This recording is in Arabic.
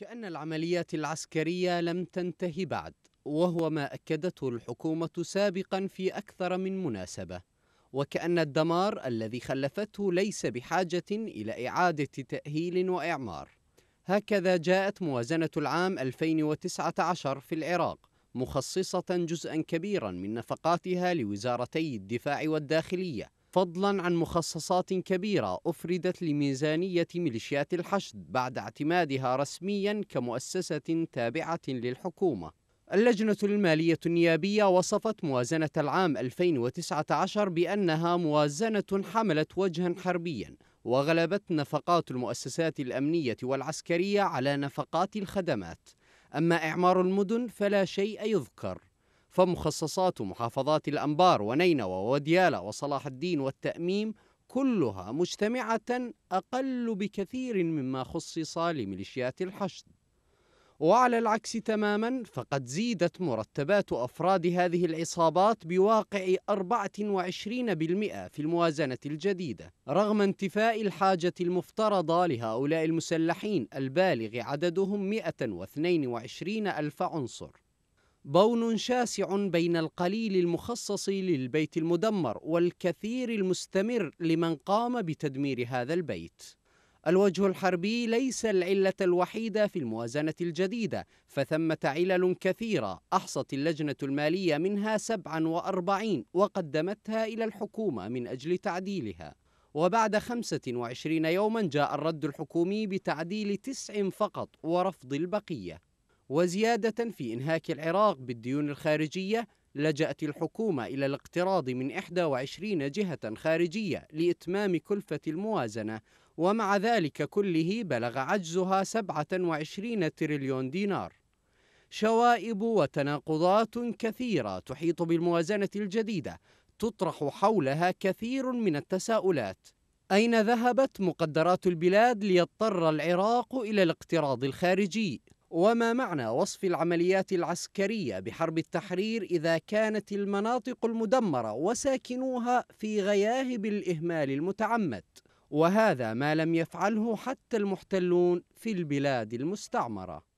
كأن العمليات العسكرية لم تنتهي بعد وهو ما أكدته الحكومة سابقا في أكثر من مناسبة وكأن الدمار الذي خلفته ليس بحاجة إلى إعادة تأهيل وإعمار هكذا جاءت موازنة العام 2019 في العراق مخصصة جزءا كبيرا من نفقاتها لوزارتي الدفاع والداخلية فضلا عن مخصصات كبيرة أفردت لميزانية ميليشيات الحشد بعد اعتمادها رسميا كمؤسسة تابعة للحكومة اللجنة المالية النيابية وصفت موازنة العام 2019 بأنها موازنة حملت وجها حربيا وغلبت نفقات المؤسسات الأمنية والعسكرية على نفقات الخدمات أما إعمار المدن فلا شيء يذكر فمخصصات محافظات الأنبار ونينوى وديالى وصلاح الدين والتأميم كلها مجتمعة أقل بكثير مما خصص لميليشيات الحشد وعلى العكس تماما فقد زيدت مرتبات أفراد هذه العصابات بواقع 24% في الموازنة الجديدة رغم انتفاء الحاجة المفترضة لهؤلاء المسلحين البالغ عددهم 122 ألف عنصر بون شاسع بين القليل المخصص للبيت المدمر والكثير المستمر لمن قام بتدمير هذا البيت الوجه الحربي ليس العلة الوحيدة في الموازنة الجديدة فثمة علل كثيرة أحصت اللجنة المالية منها 47 وقدمتها إلى الحكومة من أجل تعديلها وبعد 25 يوما جاء الرد الحكومي بتعديل تسع فقط ورفض البقية وزيادة في إنهاك العراق بالديون الخارجية لجأت الحكومة إلى الاقتراض من 21 جهة خارجية لإتمام كلفة الموازنة ومع ذلك كله بلغ عجزها 27 تريليون دينار شوائب وتناقضات كثيرة تحيط بالموازنة الجديدة تطرح حولها كثير من التساؤلات أين ذهبت مقدرات البلاد ليضطر العراق إلى الاقتراض الخارجي؟ وما معنى وصف العمليات العسكريه بحرب التحرير اذا كانت المناطق المدمره وساكنوها في غياهب الاهمال المتعمد وهذا ما لم يفعله حتى المحتلون في البلاد المستعمره